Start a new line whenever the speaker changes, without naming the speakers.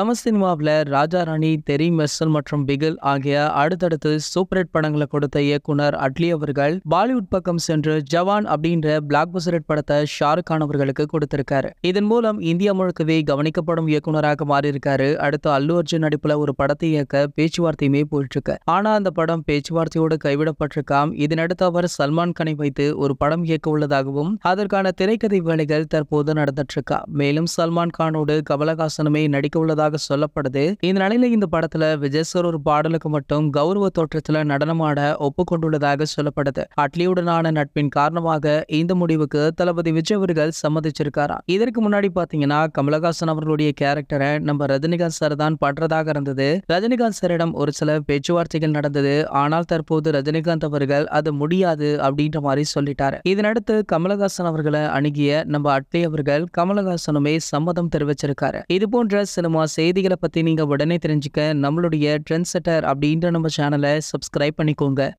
தமிழ் சினிமாவில் ராஜா ராணி தெரி மெர்சல் மற்றும் பிகில் ஆகிய அடுத்தடுத்து சூப்பர் ஹிட் படங்களை கொடுத்த இயக்குனர் அட்லி அவர்கள் பாலிவுட் பக்கம் சென்று ஜவான் அப்படின்ற பிளாக் பஸ்டர் ஹிட் படத்தை ஷாருக் கான் அவர்களுக்கு கொடுத்திருக்காரு இதன் மூலம் இந்தியா முழுக்கவே கவனிக்கப்படும் இயக்குனராக மாறியிருக்காரு அடுத்து அல்லு அர்ஜுன் நடிப்புல ஒரு படத்தை இயக்க பேச்சுவார்த்தையுமே போயிட்டு ஆனா அந்த படம் பேச்சுவார்த்தையோடு கைவிடப்பட்டிருக்காம் இதனடுத்து அவர் சல்மான் கானை வைத்து ஒரு படம் இயக்க உள்ளதாகவும் அதற்கான திரைக்கதை வேலைகள் தற்போது நடந்துட்டு இருக்கா மேலும் சல்மான் கானோடு கமலஹாசனுமே நடிக்க உள்ளதாக இருப்பதாக சொல்லப்படுது இந்த நிலையில இந்த படத்துல விஜய் சார் ஒரு பாடலுக்கு மட்டும் கௌரவ தோற்றத்துல நடனமாட ஒப்புக்கொண்டுள்ளதாக சொல்லப்படுது அட்லியுடனான நட்பின் காரணமாக இந்த முடிவுக்கு தளபதி விஜய் அவர்கள் சம்மதிச்சிருக்காரா இதற்கு முன்னாடி பாத்தீங்கன்னா கமலஹாசன் அவர்களுடைய கேரக்டரை நம்ம ரஜினிகாந்த் சார் தான் பண்றதாக இருந்தது ரஜினிகாந்த் சாரிடம் ஒரு சில பேச்சுவார்த்தைகள் நடந்தது ஆனால் தற்போது ரஜினிகாந்த் அவர்கள் அது முடியாது அப்படின்ற மாதிரி சொல்லிட்டாரு இதனடுத்து கமலஹாசன் அவர்களை அணுகிய நம்ம அட்லி அவர்கள் கமலஹாசனுமே சம்மதம் தெரிவிச்சிருக்காரு இது போன்ற சினிமா செய்திகளை பற்றி நீங்கள் உடனே தெரிஞ்சுக்க நம்மளுடைய ட்ரெண்ட் செட்டர் அப்படின்ற நம்ம சேனலை சப்ஸ்கிரைப் பண்ணிக்கோங்க